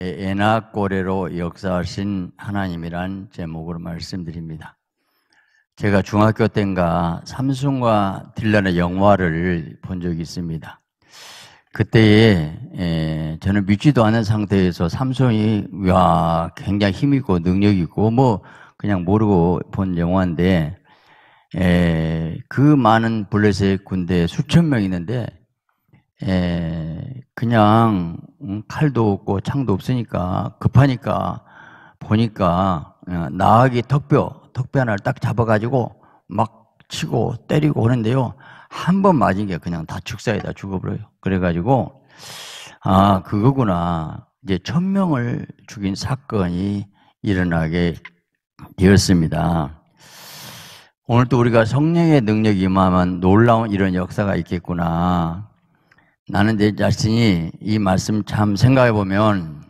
에나 고래로 역사하신 하나님이란 제목으로 말씀드립니다. 제가 중학교 때인가 삼순과 딜란의 영화를 본 적이 있습니다. 그때에 저는 믿지도 않은 상태에서 삼순이 와 굉장히 힘 있고 능력 있고 뭐 그냥 모르고 본 영화인데 에, 그 많은 블레셋 군대 수천 명 있는데 에, 그냥 칼도 없고 창도 없으니까 급하니까 보니까 어, 나하기 턱뼈 턱뼈 하나를 딱 잡아가지고 막 치고 때리고 하는데요 한 번 맞은 게 그냥 다 축사에다 죽어버려요 그래가지고 아 그거구나 이제 천 명을 죽인 사건이 일어나게 되었습니다. 오늘 또 우리가 성령의 능력이 임하면 놀라운 이런 역사가 있겠구나. 나는 내 자신이 이 말씀 참 생각해 보면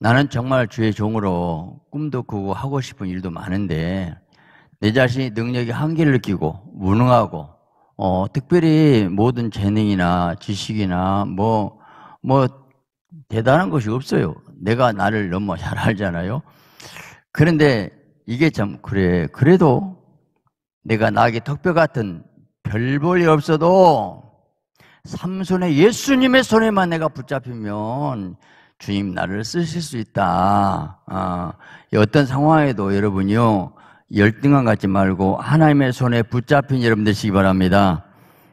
나는 정말 주의 종으로 꿈도 꾸고 하고 싶은 일도 많은데 내 자신이 능력이 한계를 느끼고 무능하고 어, 특별히 모든 재능이나 지식이나 뭐뭐 뭐 대단한 것이 없어요. 내가 나를 너무 잘 알잖아요. 그런데 이게 참 그래. 그래도 내가 나에게 턱뼈 같은 별볼이 없어도 삼손의 예수님의 손에만 내가 붙잡히면 주님 나를 쓰실 수 있다. 아, 어떤 상황에도 여러분이요 열등감 갖지 말고 하나님의 손에 붙잡힌 여러분 되시기 바랍니다.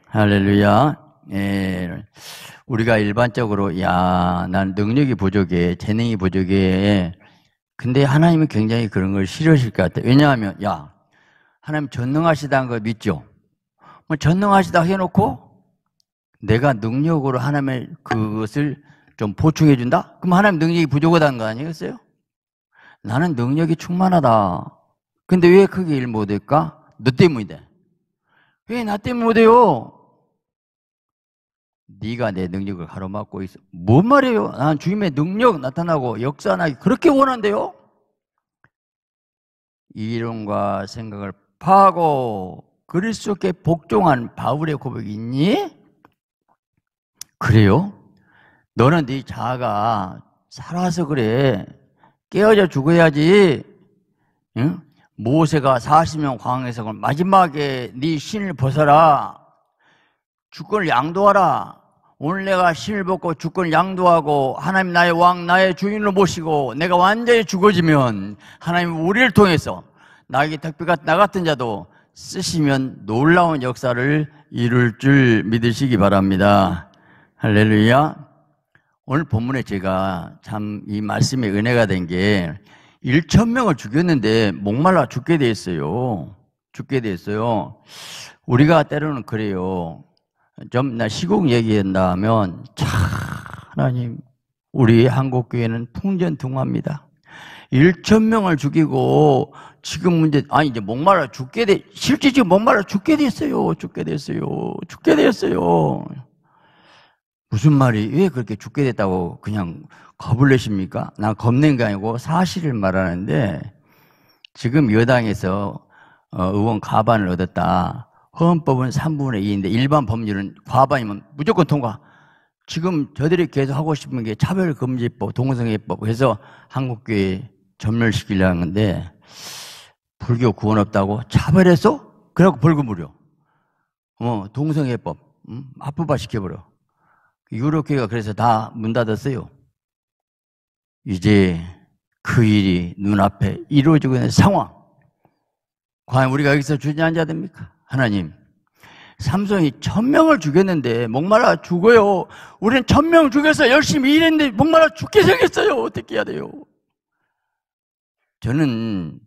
할렐루야. 예, 우리가 일반적으로 야, 난 능력이 부족해, 재능이 부족해. 근데 하나님은 굉장히 그런 걸싫어하실것 같아. 요 왜냐하면 야, 하나님 전능하시다는 걸 믿죠. 뭐 전능하시다 해놓고 내가 능력으로 하나님의 그것을 좀 보충해 준다? 그럼 하나님 능력이 부족하다는 거 아니겠어요? 나는 능력이 충만하다. 근데 왜 그게 일 못할까? 너 때문이다. 왜나 때문에 못해요? 네가 내 능력을 가로막고 있어. 뭔 말이에요? 난 주님의 능력 나타나고 역사나기 그렇게 원한대요. 이론과 생각을 파고 그리스도께 복종한 바울의 고백이 있니? 그래요? 너는 네 자아가 살아서 그래. 깨어져 죽어야지. 응? 모세가 40년 광에서 마지막에 네 신을 벗어라. 주권을 양도하라. 오늘 내가 신을 벗고 주권을 양도하고 하나님 나의 왕, 나의 주인으로 모시고 내가 완전히 죽어지면 하나님 우리를 통해서 나에게 택배가 나 같은 자도 쓰시면 놀라운 역사를 이룰 줄 믿으시기 바랍니다. 할렐루야. 오늘 본문에 제가 참 이 말씀에 은혜가 된 게 1천 명을 죽였는데 목말라 죽게 됐어요 죽게 됐어요 우리가 때로는 그래요. 좀나 시국 얘기한다 면참 하나님 우리 한국 교회는 풍전등화입니다. 1천 명을 죽이고 지금 문제 아니 이제 목말라 죽게 돼 실제 지금 목말라 죽게 됐어요. 죽게 됐어요. 죽게 됐어요. 죽게 됐어요. 무슨 말이 왜 그렇게 죽게 됐다고 그냥 겁을 내십니까? 난 겁낸 게 아니고 사실을 말하는데 지금 여당에서 어, 의원 과반을 얻었다. 헌법은 3분의 2인데 일반 법률은 과반이면 무조건 통과. 지금 저들이 계속 하고 싶은 게 차별금지법, 동성애법. 해서 한국교회 전멸시키려는 하데 불교 구원 없다고 차별해서 그래갖고 벌금 무료. 어, 동성애법. 음, 아프바 시켜버려. 유럽교회가 그래서 다 문 닫았어요. 이제 그 일이 눈앞에 이루어지고 있는 상황. 과연 우리가 여기서 주저앉아야 됩니까? 하나님. 삼성이 천명을 죽였는데 목말라 죽어요. 우리는 천명 죽여서 열심히 일했는데 목말라 죽게 생겼어요. 어떻게 해야 돼요? 저는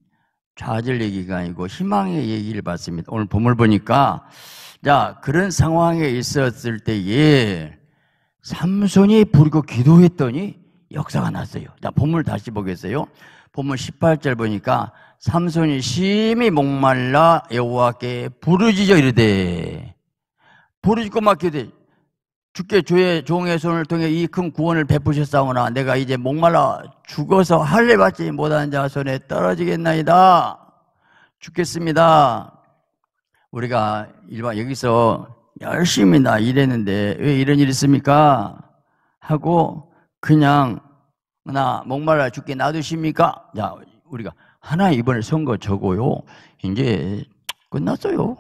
좌절 얘기가 아니고 희망의 얘기를 봤습니다. 오늘 보물 보니까 자 그런 상황에 있었을 때에 삼손이 부리고 기도했더니 역사가 났어요. 자, 본문 다시 보겠어요. 본문 18절 보니까 삼손이 심히 목말라 여호와께 부르짖어 이르되 부르짖고 막 기도해 주께 주의 종의 손을 통해 이 큰 구원을 베푸셨사오나 내가 이제 목말라 죽어서 할례 받지 못한 자 손에 떨어지겠나이다 죽겠습니다 우리가 일반 여기서 열심히 나 일했는데 왜 이런 일이 있습니까? 하고 그냥 나 목말라 죽게 놔두십니까? 야, 우리가 하나 이번에 선거 저고요. 이제 끝났어요.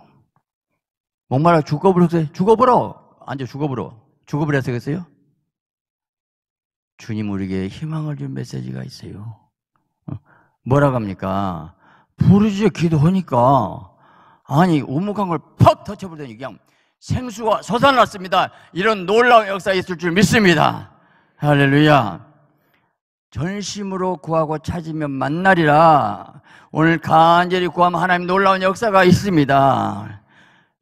목말라 죽어버렸어요. 죽어버려! 앉아 죽어버려. 죽어버렸어요. 주님 우리에게 희망을 준 메시지가 있어요. 어, 뭐라고 합니까? 부르짖어 기도하니까 아니 오목한 걸퍽 터쳐버리더니 그냥 생수가 솟아났습니다. 이런 놀라운 역사가 있을 줄 믿습니다. 할렐루야. 전심으로 구하고 찾으면 만나리라. 오늘 간절히 구하면 하나님 놀라운 역사가 있습니다.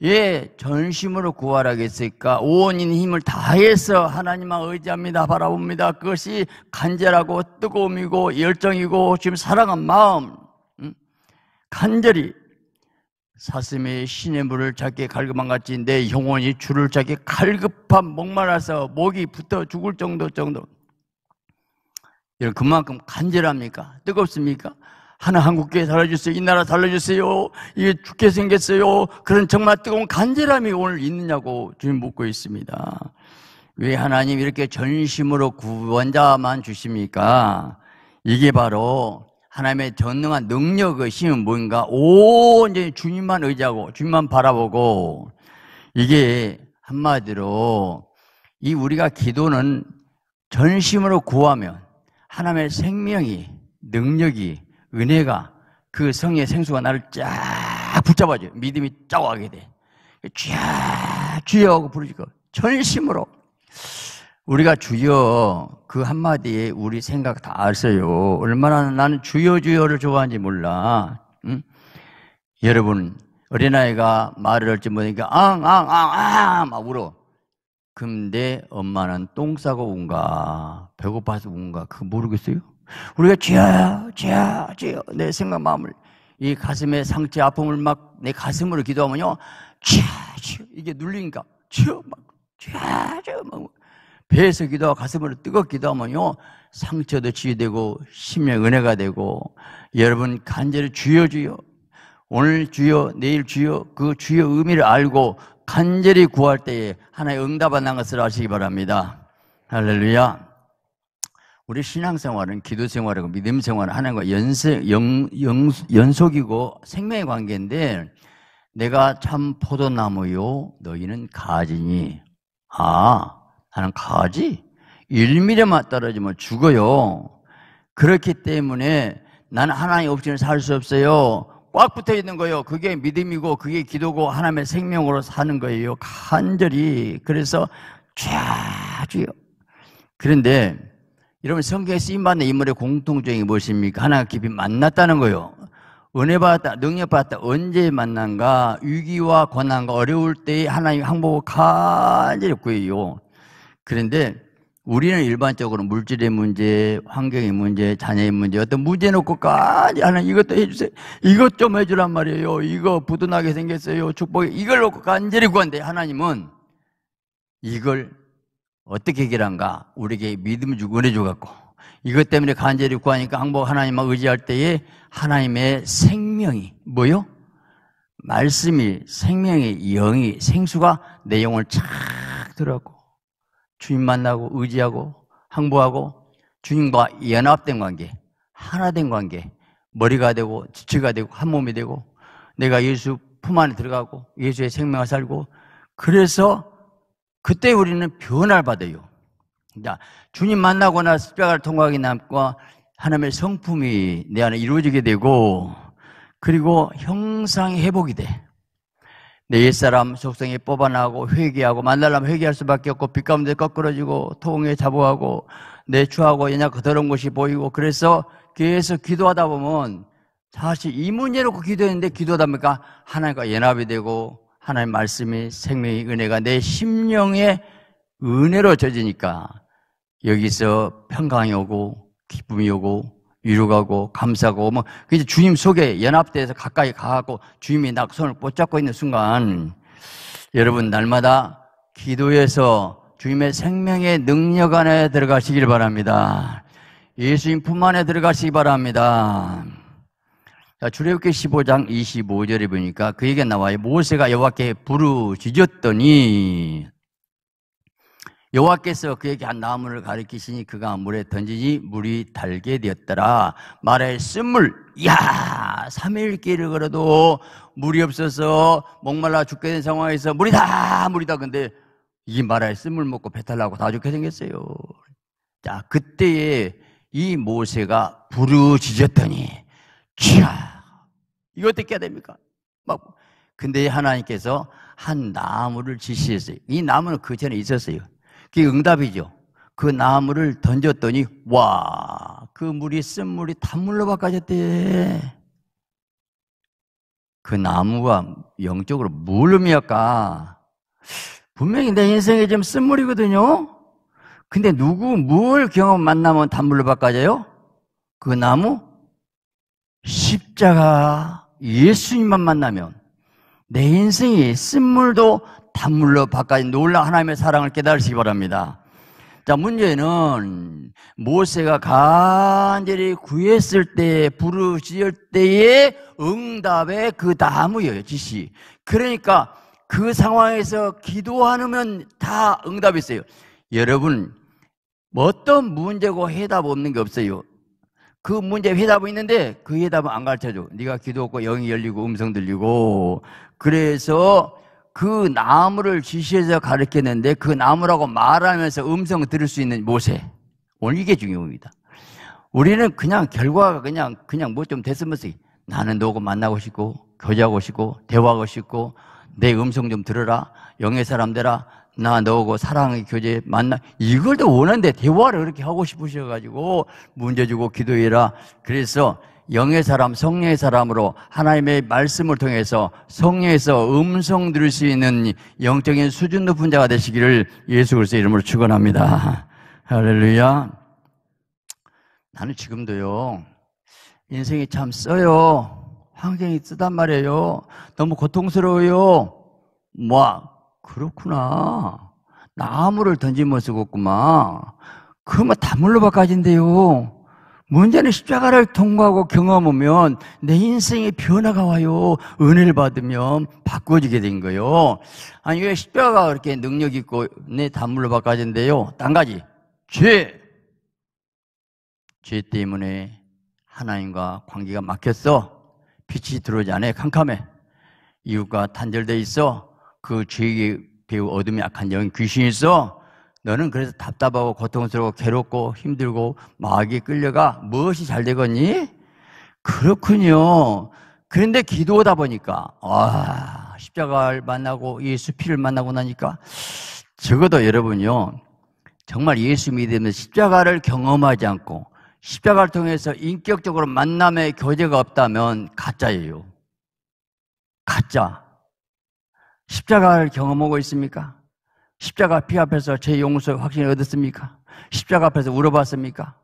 예, 전심으로 구하라겠으니까 오원인 힘을 다해서 하나님만 의지합니다. 바라봅니다. 그것이 간절하고 뜨거움이고 열정이고 지금 사랑한 마 음? 간절히 사슴이 신의 물을 찾기 갈급한 같이 내 영혼이 주를 찾기 갈급한 목마라서 목이 붙어 죽을 정도 정도 여러분 그만큼 간절합니까? 뜨겁습니까? 하나 한국교회 살아주세요이 나라 살려주세요. 이게 죽게 생겼어요. 그런 정말 뜨거운 간절함이 오늘 있느냐고 주님 묻고 있습니다. 왜 하나님 이렇게 전심으로 구원자만 주십니까? 이게 바로 하나님의 전능한 능력의 힘은 뭔가 온전히 주님만 의지하고 주님만 바라보고 이게 한마디로 이 우리가 기도는 전심으로 구하면 하나님의 생명이 능력이 은혜가 그 성의 생수가 나를 쫙 붙잡아줘요. 믿음이 쫙 하게 돼. 쫙 주여하고 부르짖고 전심으로 우리가 주여 그 한마디에 우리 생각 다아어요 얼마나 나는 주여 주여를 좋아하는지 몰라. 응? 여러분 어린아이가 말을 할지 모르니까 앙앙앙앙 막 울어. 근데 엄마는 똥 싸고 운가 배고파서 운가 그거 모르겠어요? 우리가 주여 주여 주여 내 생각 마음을 이가슴에 상처 아픔을 막 내 가슴으로 기도하면요 주여 주여 이게 눌리니까 주여 막 주여 주여 막 배에서 기도하고 가슴으로 뜨겁 기도하면요. 상처도 치유되고 심령 은혜가 되고 여러분 간절히 주여 주여 오늘 주여 내일 주여 그 주여 의미를 알고 간절히 구할 때에 하나의 응답한 것을 아시기 바랍니다. 할렐루야. 우리 신앙생활은 기도생활이고 믿음생활은 하나님과 연세, 영, 영, 연속이고 생명의 관계인데 내가 참 포도나무요 너희는 가지니 아 나는 가지 1mm만 떨어지면 죽어요. 그렇기 때문에 나는 하나님 없이는 살 수 없어요. 꽉 붙어 있는 거예요. 그게 믿음이고 그게 기도고 하나님의 생명으로 사는 거예요. 간절히. 그래서 좌주요. 그런데 여러분 성경에 쓰임받는 인물의 공통점이 무엇입니까? 하나님 깊이 만났다는 거예요. 은혜 받았다, 능력 받았다, 언제 만난가? 위기와 고난과 어려울 때에 하나님 항복을 간절히 구해요. 그런데 우리는 일반적으로 물질의 문제, 환경의 문제, 자녀의 문제, 어떤 문제 놓고까지 하는 이것도 해주세요. 이것 좀 해주란 말이에요. 이거 부둔하게 생겼어요. 축복이. 걸 놓고 간절히 구한데 하나님은 이걸 어떻게 해결한가? 우리에게 믿음 주고 은혜 줘갖고. 이것 때문에 간절히 구하니까 항복 하나님만 의지할 때에 하나님의 생명이, 뭐요? 말씀이, 생명의 영이, 생수가 내 영을 착 들어갖고. 주님 만나고 의지하고 항보하고 주님과 연합된 관계, 하나된 관계, 머리가 되고 지체가 되고 한 몸이 되고 내가 예수 품 안에 들어가고 예수의 생명을 살고 그래서 그때 우리는 변화를 받아요. 그 주님 만나고 나 십자가를 통과하게 남과 하나님의 성품이 내 안에 이루어지게 되고 그리고 형상 회복이 돼. 내 옛사람 속성이 뽑아나고 회개하고 만나려면 회개할 수밖에 없고 빛 가운데 거꾸러지고 통에 자부하고 내추하고 연약 그더러운 것이 보이고 그래서 계속 기도하다 보면 사실 이문제로 기도했는데 기도하다 보니까 하나님과 연합이 되고 하나님 의 말씀이 생명의 은혜가 내 심령의 은혜로 젖으니까 여기서 평강이 오고 기쁨이 오고 위로가고 감사하고 뭐 이제 주님 속에 연합돼서 가까이 가고 주님이 나 손을 붙잡고 있는 순간 여러분 날마다 기도해서 주님의 생명의 능력 안에 들어가시길 바랍니다. 예수님 품 안에 들어가시기 바랍니다. 자, 출애굽기 15장 25절에 보니까 그 얘기가 나와요. 모세가 여호와께 부르짖었더니 여호와께서 그에게 한 나무를 가리키시니 그가 물에 던지니 물이 달게 되었더라. 말에 쓴물, 야, 3일 길을 걸어도 물이 없어서 목말라 죽게 된 상황에서 물이다, 물이다. 근데 이 말에 쓴물 먹고 배탈 나고 다 죽게 생겼어요. 자, 그때에 이 모세가 부르짖었더니 쥐야, 이거 어떻게 해야 됩니까? 막 근데 하나님께서 한 나무를 지시했어요. 이 나무는 그 전에 있었어요. 그게 응답이죠. 그 나무를 던졌더니 와, 그 물이 쓴물이 단물로 바꿔졌대. 그 나무가 영적으로 물음이었까 분명히 내 인생에 지금 쓴물이거든요? 근데 누구, 뭘 경험 만나면 단물로 바꿔져요? 그 나무? 십자가, 예수님만 만나면. 내 인생이 쓴물도 단물로 바까지 놀라 하나님의 사랑을 깨달으시기 바랍니다. 자, 문제는 모세가 간절히 구했을 때, 부르짖 때의 응답의 그다음이요 지시. 그러니까 그 상황에서 기도하면 다 응답이 있어요. 여러분, 어떤 문제고 해답 없는 게 없어요. 그 문제 해답은 있는데 그 해답은 안 가르쳐줘. 네가 기도하고 영이 열리고 음성 들리고 그래서 그 나무를 지시해서 가르쳤는데 그 나무라고 말하면서 음성 을 들을 수 있는 모세. 오늘 이게 중요합니다. 우리는 그냥 결과가 그냥 그냥 뭐 좀 됐으면서 나는 너하고 만나고 싶고 교제하고 싶고 대화하고 싶고 내 음성 좀 들어라 영의 사람 되라 나 너하고 사랑의 교제 만나 이걸 더 원하는데 대화를 그렇게 하고 싶으셔가지고 문제 주고 기도해라 그래서 영의 사람, 성령의 사람으로 하나님의 말씀을 통해서 성령에서 음성 들을 수 있는 영적인 수준 높은 자가 되시기를 예수 그리스도의 이름으로 축원합니다. 할렐루야. 나는 지금도요. 인생이 참 써요. 환경이 쓰단 말이에요. 너무 고통스러워요. 뭐 그렇구나. 나무를 던진 모습 없구만 그러면 뭐 다물로 바꿔진대요. 문제는 십자가를 통과하고 경험하면 내인생의 변화가 와요. 은혜를 받으면 바꿔지게 된 거예요. 아니, 왜 십자가가 그렇게 능력 있고 내 단물로 바꿔진대요? 딴 가지. 죄! 죄 때문에 하나님과 관계가 막혔어. 빛이 들어오지 않아. 캄캄해. 이웃과 단절돼 있어. 그 죄의 배우 어둠이 악한 영 귀신이 있어. 너는 그래서 답답하고 고통스러워 괴롭고 힘들고 마귀 끌려가 무엇이 잘 되겠니? 그렇군요. 그런데 기도하다 보니까 아 십자가를 만나고 이 수피를 만나고 나니까 적어도 여러분요 정말 예수 믿으면 십자가를 경험하지 않고 십자가를 통해서 인격적으로 만남의 교제가 없다면 가짜예요. 가짜. 십자가를 경험하고 있습니까? 십자가 피 앞에서 제 용서 확신을 얻었습니까? 십자가 앞에서 울어봤습니까?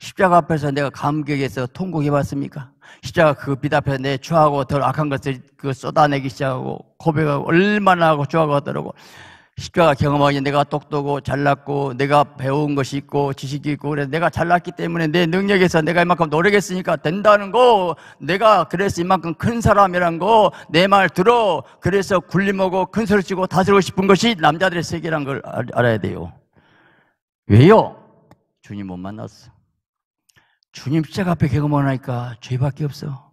십자가 앞에서 내가 감격해서 통곡해봤습니까? 십자가 그빛 앞에서 내 죄하고 덜 악한 것을 그 쏟아내기 시작하고 고백하고 얼마나 하고 죄하 하더라고 십자가 경험하기 내가 똑똑하고 잘났고 내가 배운 것이 있고 지식이 있고 그래 내가 잘났기 때문에 내 능력에서 내가 이만큼 노력했으니까 된다는 거 내가 그래서 이만큼 큰 사람이란 거 내 말 들어 그래서 굴림하고 큰 소리 치고 다스리고 싶은 것이 남자들의 세계란 걸 알아야 돼요 왜요? 주님 못 만났어 주님 시작 앞에 경험하니까 죄밖에 없어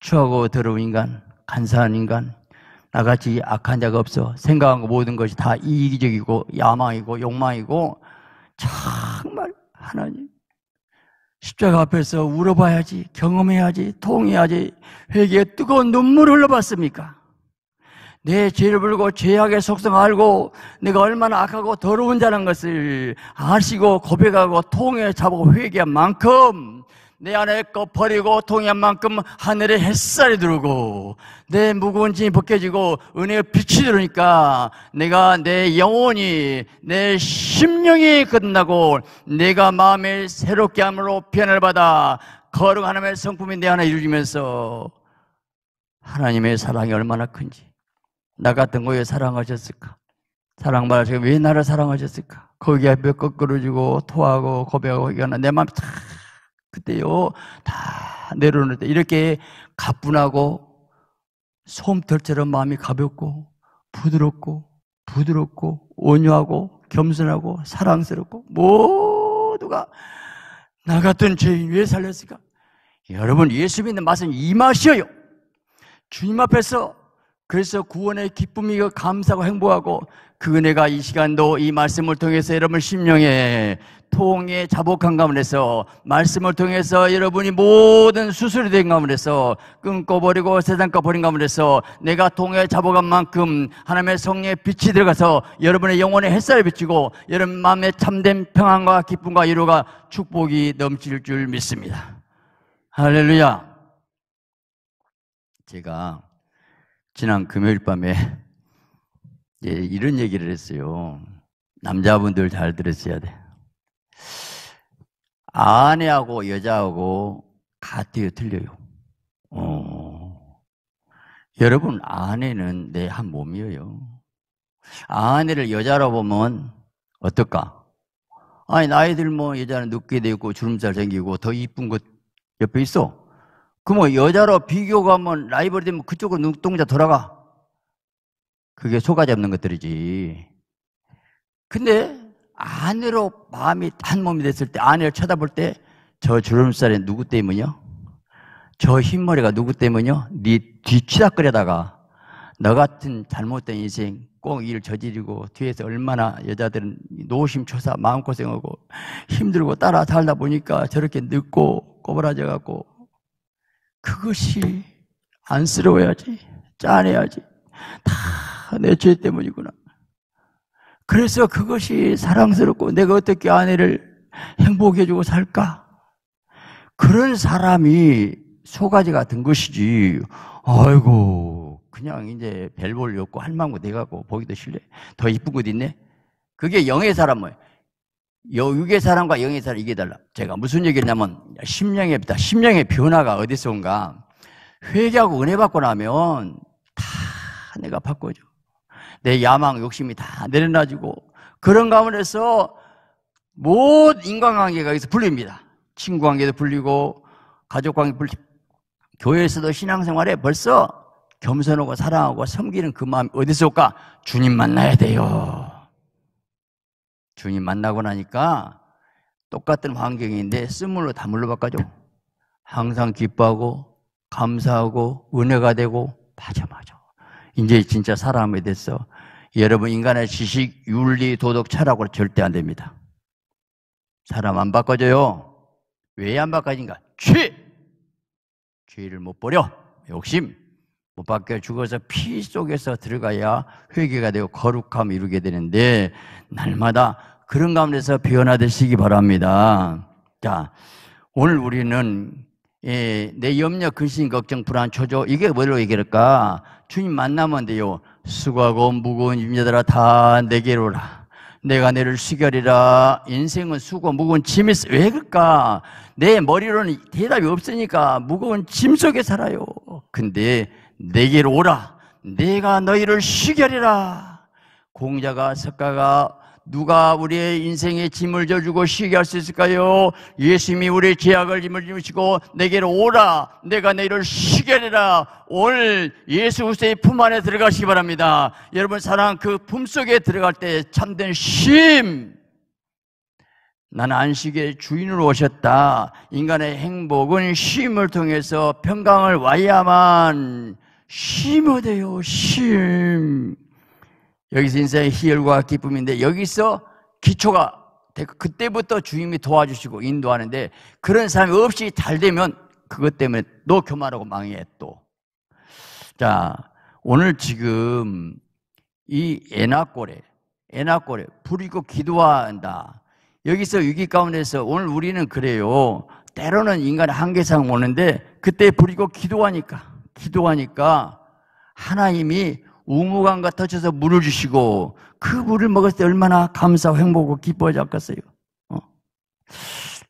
추하고 더러운 인간 간사한 인간 나같이 악한 자가 없어 생각한 거 모든 것이 다 이기적이고 야망이고 욕망이고 정말 하나님 십자가 앞에서 울어봐야지 경험해야지 통해야지 회개의 뜨거운 눈물을 흘러봤습니까? 내 죄를 불고 죄악의 속성 알고 내가 얼마나 악하고 더러운 자는 것을 아시고 고백하고 통해 잡고 회개한 만큼 내 안에 것 버리고 통해한 만큼 하늘에 햇살이 들어오고 내 무거운 짐이 벗겨지고 은혜의 빛이 들어오니까 내가 내 영혼이 내 심령이 끝나고 내가 마음의 새롭게 함으로 변화를 받아 거룩 하나님의 성품이 내 안에 이루어지면서 하나님의 사랑이 얼마나 큰지 나 같은 거에 사랑하셨을까 사랑받으시고 왜 나를 사랑하셨을까 거기에 몇 거꾸로 주고 토하고 고백하고 이거는 내 마음이 다 그때요 다 내려놓을 때 이렇게 가뿐하고 솜털처럼 마음이 가볍고 부드럽고 부드럽고 온유하고 겸손하고 사랑스럽고 모두가 나 같은 죄인 왜 살렸을까? 여러분 예수 믿는 맛은 이 맛이에요. 주님 앞에서 그래서 구원의 기쁨이 그 감사하고 행복하고 그 은혜가 이 시간도 이 말씀을 통해서 여러분 심령에 통에 자복한 가운데서 말씀을 통해서 여러분이 모든 수술이 된 가운데서 끊고버리고 세상 꺼버린 가운데서 내가 통에 자복한 만큼 하나님의 성령의 빛이 들어가서 여러분의 영혼에 햇살을 비치고 여러분 마음에 참된 평안과 기쁨과 위로가 축복이 넘칠 줄 믿습니다. 할렐루야. 제가 지난 금요일 밤에 예, 이런 얘기를 했어요. 남자분들 잘들었어야 돼. 아내하고 여자하고 같아요, 틀려요. 어. 여러분, 아내는 내 한 몸이에요. 아내를 여자로 보면 어떨까? 아니, 나이 들면 뭐 여자는 늦게 되고 주름살 생기고 더 이쁜 것 옆에 있어. 그뭐 여자로 비교가면 하 뭐 라이벌 이 되면 그쪽으로 눈동자 돌아가. 그게 속아지 없는 것들이지. 근데 아내로 마음이 한 몸이 됐을 때 아내를 쳐다볼 때 저 주름살이 누구 때문이요? 저 흰머리가 누구 때문이요? 네뒤치다끌려다가너 같은 잘못된 인생 꼭일을 저지르고 뒤에서 얼마나 여자들은 노심초사 마음고생하고 힘들고 따라 살다 보니까 저렇게 늙고 꼬부라져 갖고 그것이 안쓰러워야지, 짠해야지. 다 내 죄 때문이구나. 그래서 그것이 사랑스럽고 내가 어떻게 아내를 행복해주고 살까? 그런 사람이 소가지 같은 것이지. 아이고, 그냥 이제 벨 볼렸고 할망구 돼가고 보기도 싫래. 더 이쁜 곳 있네? 그게 영의 사람 뭐예요? 요 육의 사람과 영의 사람 이겨 달라. 제가 무슨 얘기냐면 심령의 심령의 변화가 어디서 온가? 회개하고 은혜 받고 나면 다 내가 바꿔줘. 내 야망 욕심이 다 내려놔지고 그런 가운데서 모든 인간관계가 여기서 불립니다. 친구 관계도 불리고 가족 관계 불리 교회에서도 신앙생활에 벌써 겸손하고 사랑하고 섬기는 그 마음이 어디서 올까? 주님 만나야 돼요. 주님 만나고 나니까 똑같은 환경인데 쓴물로 다물로 바꿔줘. 항상 기뻐하고 감사하고 은혜가 되고 맞아 맞아. 이제 진짜 사람이 됐어. 여러분 인간의 지식, 윤리, 도덕, 철학으로 절대 안 됩니다. 사람 안바꿔줘요왜 안 바꿔진가? 죄! 죄를 못 버려. 욕심. 못 박혀 죽어서 피 속에서 들어가야 회개가 되고 거룩함 이루게 되는데 날마다 그런 가운데서 변화되시기 바랍니다. 자, 오늘 우리는 예, 내 염려, 근심, 걱정, 불안, 초조 이게 뭐로 얘기할까? 주님 만나면 돼요. 수고하고 무거운 짐자들아 다 내게로 오라. 내가 너를 수결이라 인생은 수고 무거운 짐이 왜 그럴까? 내 머리로는 대답이 없으니까 무거운 짐 속에 살아요. 근데 내게로 오라. 내가 너희를 시결하라 공자가 석가가 누가 우리의 인생에 짐을 져주고 시기할수 있을까요? 예수님이 우리의 죄악을 짐을 지시고 내게로 오라 내가 너희를 시게 하리라 오늘 예수 후리의품 안에 들어가시기 바랍니다 여러분 사랑 그 품 속에 들어갈 때 참된 쉼 나는 안식의 주인으로 오셨다 인간의 행복은 쉼을 통해서 평강을 와야만 심어대요, 심. 여기서 인생의 희열과 기쁨인데 여기서 기초가 그때부터 주님이 도와주시고 인도하는데 그런 사람이 없이 잘 되면 그것 때문에 너 교만하고 망해 또. 자, 오늘 지금 이 에나골에 에나골에 불이 고 기도한다. 여기서 위기 가운데서 오늘 우리는 그래요. 때로는 인간의 한계상 오는데 그때 불이 고 기도하니까 기도하니까 하나님이 우무강 같아져서 물을 주시고 그 물을 먹었을 때 얼마나 감사, 하고 행복하고 기뻐하지 않겠어요? 어?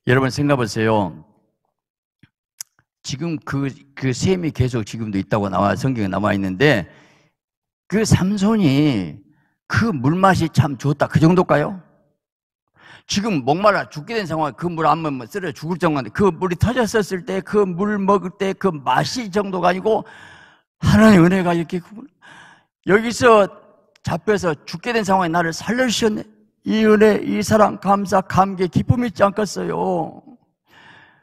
여러분 생각해보세요. 지금 그, 그 셈이 계속 지금도 있다고 나와, 성경에 나와 있는데 그 삼손이 그 물맛이 참 좋다. 그 정도일까요? 지금 목말라 죽게 된 상황에 그 물한 번만 쓰러 죽을 정도인데 그 물이 터졌었을 때 그 물 먹을 때 그 맛이 정도가 아니고 하나님의 은혜가 이렇게 여기서 잡혀서 죽게 된 상황에 나를 살려주셨네. 이 은혜, 이 사랑, 감사, 감개, 기쁨이 있지 않겠어요?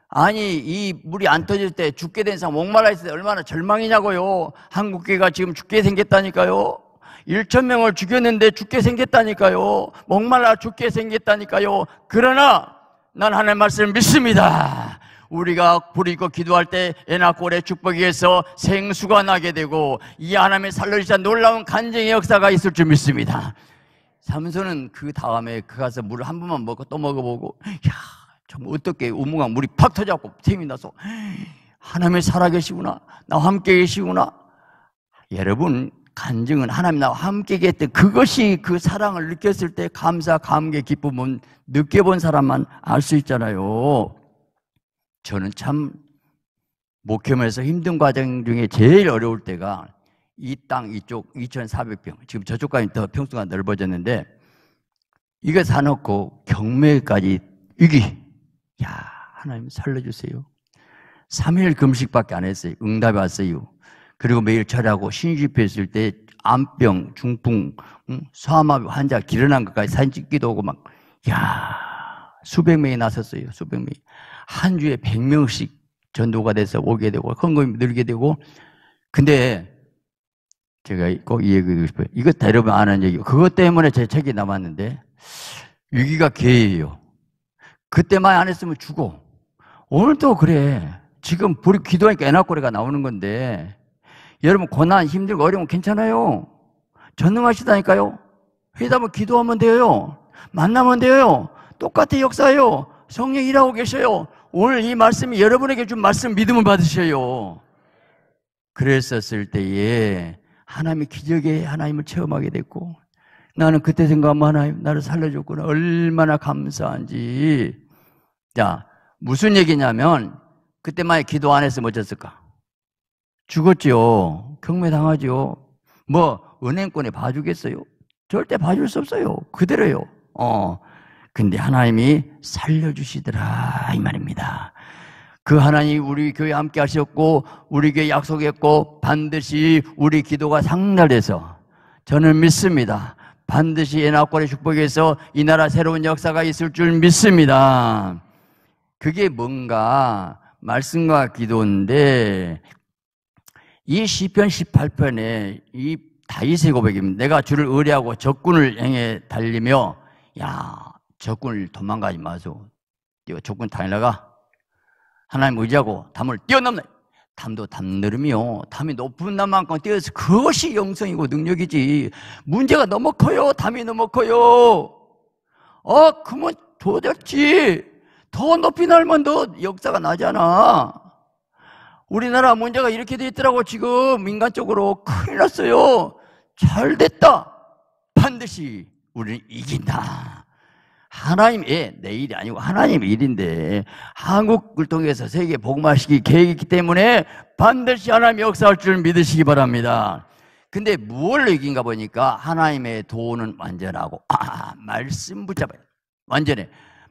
아니, 이 물이 안 터질 때 죽게 된 상황, 목말라 있을 때 얼마나 절망이냐고요. 한국계가 지금 죽게 생겼다니까요. 1천 명을 죽였는데 죽게 생겼다니까요. 목말라 죽게 생겼다니까요. 그러나 난 하나님의 말씀을 믿습니다. 우리가 부르짖고 기도할 때 에나골의 축복에 서 생수가 나게 되고 이 하나님의 살려주신 놀라운 간증의 역사가 있을 줄 믿습니다. 삼손은 그 다음에 그 가서 물을 한 번만 먹고 또 먹어보고 야, 좀 어떻게 우무가 물이 팍 터져갖고 생이 나서 하나님의 살아계시구나 나와 함께 계시구나 여러분 간증은 하나님 나와 함께 했던 그것이 그 사랑을 느꼈을 때 감사, 감개, 기쁨은 느껴본 뭐 사람만 알 수 있잖아요. 저는 참 목회면서 하 힘든 과정 중에 제일 어려울 때가 이 땅 이쪽 2,400평 지금 저쪽까지 더 평수가 넓어졌는데 이거 사놓고 경매까지 이기야 하나님 살려주세요. 3일 금식밖에 안 했어요. 응답이 왔어요. 그리고 매일 리하고 신집했을 때 암병, 중풍, 사암 환자 기어난 것까지 사진 찍기도 하고 막, 야 수백 명이 나섰어요. 수백 명이. 한 주에 백 명씩 전도가 돼서 오게 되고, 헌금이 늘게 되고, 근데 제가 꼭 이 얘기 드고 싶어요. 이것 다 여러분 아는 얘기. 그것 때문에 제 책이 남았는데, 위기가 개예요. 그때만 안 했으면 죽어. 오늘도 그래. 지금 불이 기도하니까 에나코리가 나오는 건데, 여러분 고난 힘들고 어려우면 괜찮아요. 전능하시다니까요. 회담을 기도하면 돼요. 만나면 돼요. 똑같은 역사예요. 성령 일하고 계셔요. 오늘 이 말씀이 여러분에게 준 말씀 믿음을 받으셔요. 그랬었을 때에 하나님의 기적의 하나님을 체험하게 됐고 나는 그때 생각하면 하나님 나를 살려줬구나. 얼마나 감사한지. 자, 무슨 얘기냐면 그때 만약 기도 안 했으면 어땠을까? 죽었지요. 경매당하지요. 뭐 은행권에 봐주겠어요? 절대 봐줄 수 없어요. 그대로요. 어. 근데 하나님이 살려주시더라 이 말입니다. 그 하나님 이 우리 교회 함께 하셨고 우리 교회 약속했고 반드시 우리 기도가 상달돼서 저는 믿습니다. 반드시 예나권의 축복에서 이 나라 새로운 역사가 있을 줄 믿습니다. 그게 뭔가 말씀과 기도인데 이 시편 18편에 이 다윗의 고백입니다. 내가 주를 의뢰하고 적군을 향해 달리며 야 적군을 도망가지 마소. 뛰어 적군 달려가 하나님 의지하고 담을 뛰어넘네. 담도 담느름이요. 담이 높은 나만큼 뛰어서 그것이 영성이고 능력이지. 문제가 너무 커요. 담이 너무 커요. 어, 그러면 도대체 더 높이 날면 더 역사가 나잖아. 우리나라 문제가 이렇게 돼 있더라고 지금 민간적으로 큰일 났어요. 잘 됐다. 반드시 우리는 이긴다. 하나님의 예, 내 일이 아니고 하나님의 일인데 한국을 통해서 세계 복음화시키 계획이 기 때문에 반드시 하나님의 역사할 줄 믿으시기 바랍니다. 근데 무얼로 이긴가 보니까 하나님의 도는 완전하고 아 말씀 붙잡아요. 완전해.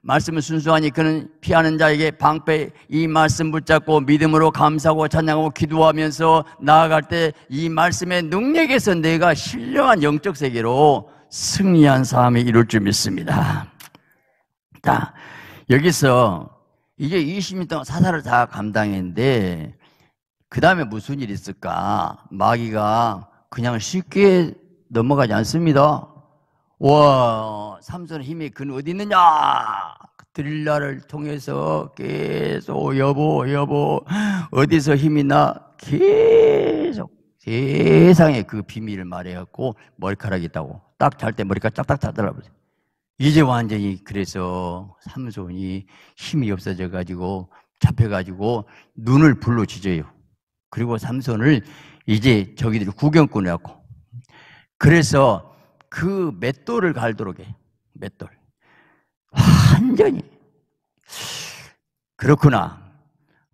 말씀을 순수하니 그는 피하는 자에게 방패 이 말씀 붙잡고 믿음으로 감사하고 찬양하고 기도하면서 나아갈 때 이 말씀의 능력에서 내가 신령한 영적 세계로 승리한 사람이 이룰 줄 믿습니다. 자, 여기서 이제 20년 동안 사사를 다 감당했는데 그 다음에 무슨 일이 있을까? 마귀가 그냥 쉽게 넘어가지 않습니다. 와, 삼손 의 힘이 근 어디 있느냐? 드릴라를 통해서 계속 여보, 여보, 어디서 힘이 나? 계속 세상에 그 비밀을 말해갖고 머리카락이 있다고 딱 잘 때 머리카락 딱딱 타더라고요. 이제 완전히 그래서 삼손이 힘이 없어져가지고 잡혀가지고 눈을 불로 지져요. 그리고 삼손을 이제 저기들이 구경꾼이라고. 그래서 그 맷돌을 갈도록 해. 맷돌. 완전히. 그렇구나.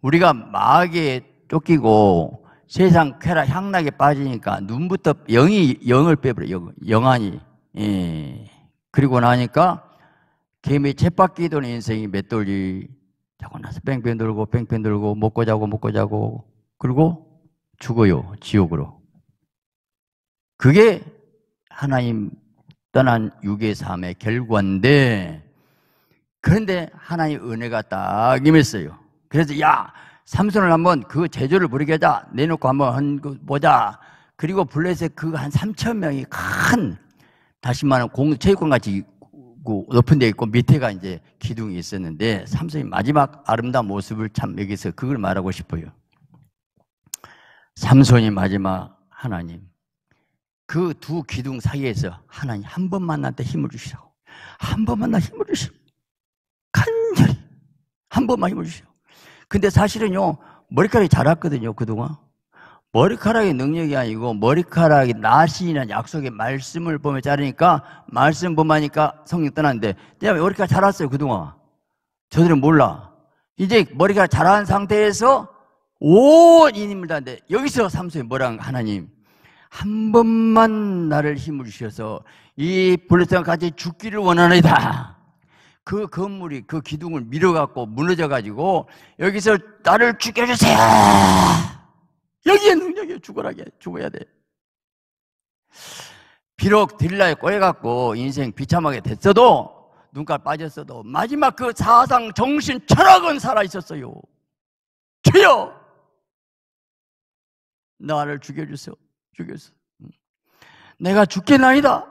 우리가 마귀에 쫓기고 세상 쾌락 향락에 빠지니까 눈부터 영이 영을 빼버려 영, 영안이 예. 그리고 나니까 개미 챗바퀴 도는 인생이 맷돌이 자고 나서 뺑뺑 돌고 뺑뺑 돌고 먹고 자고 먹고 자고 그리고 죽어요 지옥으로 그게 하나님 떠난 유괴 삶의 결과인데 그런데 하나님 은혜가 딱 임했어요. 그래서 야 삼손을 한번 그 제조를 부리겠다 내놓고 한번 한 그 보자. 그리고 블레셋 그한 3천 명이 큰 다시 말하면 공 체육관 같이 높은 데 있고 밑에가 이제 기둥이 있었는데 삼손이 마지막 아름다운 모습을 참 여기서 그걸 말하고 싶어요. 삼손이 마지막 하나님 그두 기둥 사이에서 하나님 한번 만났다 힘을 주시라고. 한번 만나 힘을 주시고 라 간절히 한 번만 힘을 주시고 라 근데 사실은요, 머리카락이 자랐거든요, 그동안. 머리카락의 능력이 아니고 머리카락이 나신이라 약속의 말씀을 보면 자르니까 말씀 보면하니까 성령 떠났는데왜냐 머리카락 자랐어요 그동안 저들은 몰라 이제 머리카락 자란 상태에서 온 이님을 다는데 여기서 삼손이 뭐라는 하나님 한 번만 나를 힘을 주셔서 이 블레셋과 같이 죽기를 원하나이다. 그 건물이 그 기둥을 밀어갖고 무너져가지고 여기서 나를 죽여주세요. 여기에 능력이 죽어라게 죽어야 돼. 비록 딜라에 꼬여갖고 인생 비참하게 됐어도 눈깔 빠졌어도 마지막 그 사상 정신 철학은 살아 있었어요. 주여 나를 죽여주세요. 죽였어. 내가 죽겠나이다.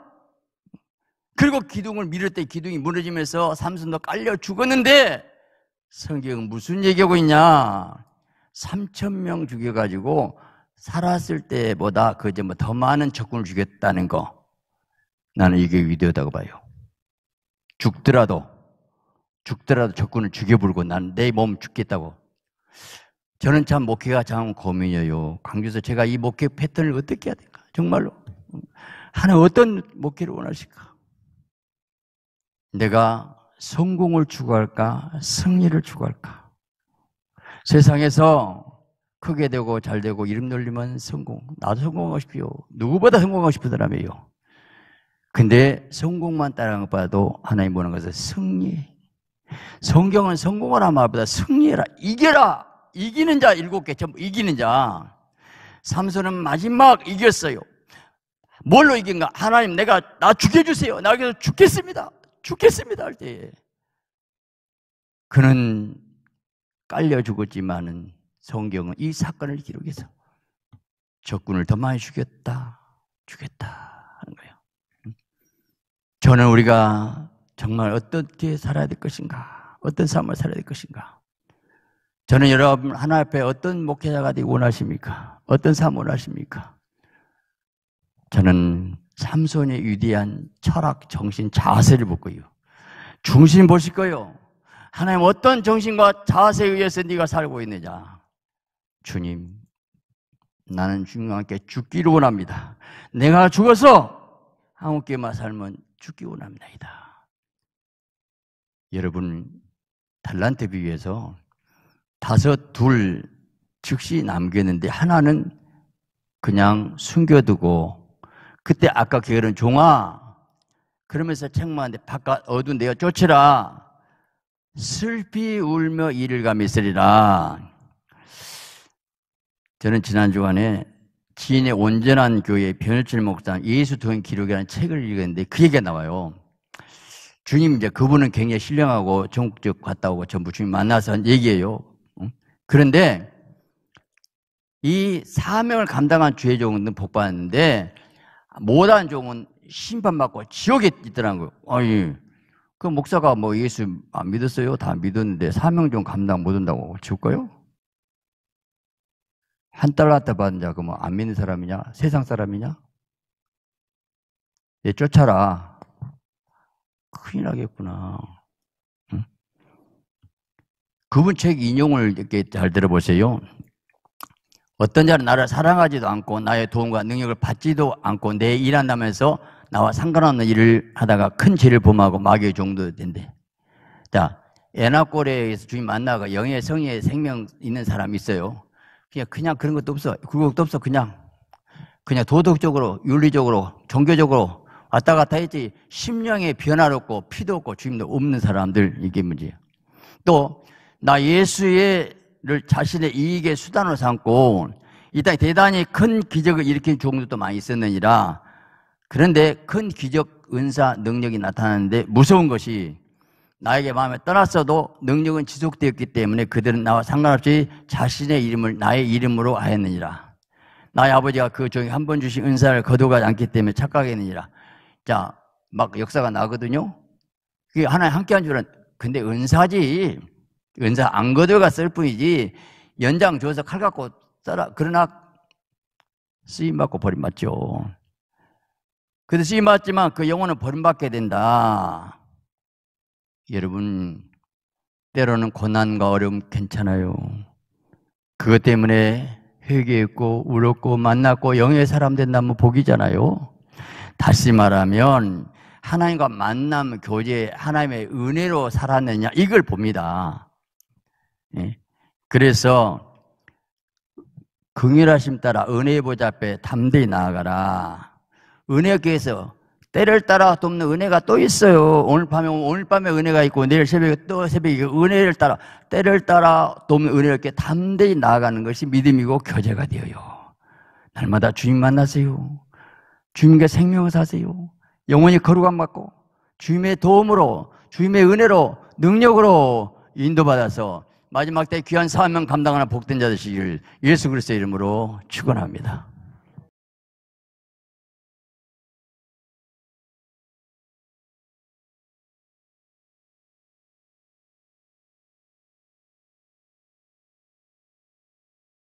그리고 기둥을 밀을 때 기둥이 무너지면서 삼손도 깔려 죽었는데 성경은 무슨 얘기하고 있냐? 3천 명 죽여가지고 살았을 때보다 그제 뭐더 많은 적군을 죽였다는 거. 나는 이게 위대하다고 봐요. 죽더라도 죽더라도 적군을 죽여버리고 난내몸 죽겠다고. 저는 참 목회가 참 고민이에요. 광주에서 제가 이 목회 패턴을 어떻게 해야 될까? 정말로. 하나 어떤 목회를 원하실까? 내가 성공을 추구할까? 승리를 추구할까? 세상에서 크게 되고 잘 되고 이름 놀리면 성공. 나도 성공하고 싶어요. 누구보다 성공하고 싶으더라며요. 근데 성공만 따라간 것보도 하나님 보는 것은 승리. 성경은 성공하라 말보다 승리해라, 이겨라! 이기는 자 일곱 개 전부 이기는 자. 삼손은 마지막 이겼어요. 뭘로 이긴가? 하나님 내가 나 죽여주세요. 나 그래서 죽겠습니다. 죽겠습니다 할 때. 그는 깔려 죽었지만은 성경은 이 사건을 기록해서 적군을 더 많이 죽였다. 죽였다 하는 거예요. 저는 우리가 정말 어떻게 살아야 될 것인가? 어떤 삶을 살아야 될 것인가? 저는 여러분 하나 앞에 어떤 목회자가 되기 원하십니까? 어떤 삶 원하십니까? 저는 삼손의 위대한 철학, 정신, 자세를 볼 거예요. 중심 보실 거예요. 하나님 어떤 정신과 자세에 의해서 네가 살고 있느냐? 주님, 나는 주님과 함께 죽기를 원합니다. 내가 죽어서 하나님께만 살면 죽기 원합니다. 여러분, 달란트 비유에서 다섯 둘 즉시 남겼는데 하나는 그냥 숨겨두고 그때 아까 게으른 종아 그러면서 책만한테 바깥 어두운 데가 쫓으라 슬피 울며 이를 가며 있으리라 저는 지난 주간에 지인의 온전한 교회 변호철목사 예수 도인 기록이라는 책을 읽었는데 그 얘기가 나와요. 주님 이제 그분은 굉장히 신령하고 전국적 같다고 전부 주님 만나서 얘기예요. 그런데 이 사명을 감당한 주의 종은 복 받는데 못한 종은 심판받고 지옥에 있더라고요. 아니, 그 목사가 뭐 예수 안 믿었어요? 다 믿었는데 사명 좀 감당 못한다고 지옥 가요? 한 달러 다 받은 자그러안 믿는 사람이냐? 세상 사람이냐? 얘 쫓아라. 큰일 나겠구나. 그분 책 인용을 이렇게 잘 들어보세요. 어떤 자는 나를 사랑하지도 않고 나의 도움과 능력을 받지도 않고 내 일한다면서 나와 상관없는 일을 하다가 큰 죄를 범하고 마귀의 종도된대. 자, 에나골에서 주님 만나가 영의 성의 생명 있는 사람이 있어요. 그냥 그냥 그런 것도 없어. 굴곡도 없어. 그냥 그냥 도덕적으로, 윤리적으로, 종교적으로 왔다 갔다 했지 심령의 변화롭고 피도 없고 주님도 없는 사람들 이게 문제야. 또나 예수를 자신의 이익의 수단으로 삼고 이 땅에 대단히 큰 기적을 일으킨 종들도 많이 있었느니라 그런데 큰 기적 은사 능력이 나타나는데 무서운 것이 나에게 마음에 떠났어도 능력은 지속되었기 때문에 그들은 나와 상관없이 자신의 이름을 나의 이름으로 하였느니라. 나의 아버지가 그 종이 한 번 주신 은사를 거두가지 않기 때문에 착각했느니라. 자, 막 역사가 나거든요. 그게 하나님 함께 한 줄은, 근데 은사지. 연사 안 거둬갔을 뿐이지 연장 줘서 칼 갖고 따라 그러나 쓰임 받고 버림받죠. 그래서 쓰임 받지만 그 영혼은 버림받게 된다. 여러분 때로는 고난과 어려움 괜찮아요. 그것 때문에 회개했고 울었고 만났고 영의 사람 된다면 복이잖아요. 다시 말하면 하나님과 만남 교제 하나님의 은혜로 살았느냐 이걸 봅니다. 예. 그래서 긍휼하심 따라 은혜의 보좌 앞에 담대히 나아가라. 은혜께서 때를 따라 돕는 은혜가 또 있어요. 오늘 밤에 오늘 밤에 은혜가 있고 내일 새벽에 또 새벽에 은혜를 따라 때를 따라 돕는 은혜를 이렇게 담대히 나아가는 것이 믿음이고 교제가 되어요. 날마다 주님 만나세요. 주님께 생명을 사세요. 영원히 거룩함 받고 주님의 도움으로 주님의 은혜로 능력으로 인도받아서 마지막 때 귀한 사명 감당하는 복된 자되시길 예수 그리스도의 이름으로 축원합니다.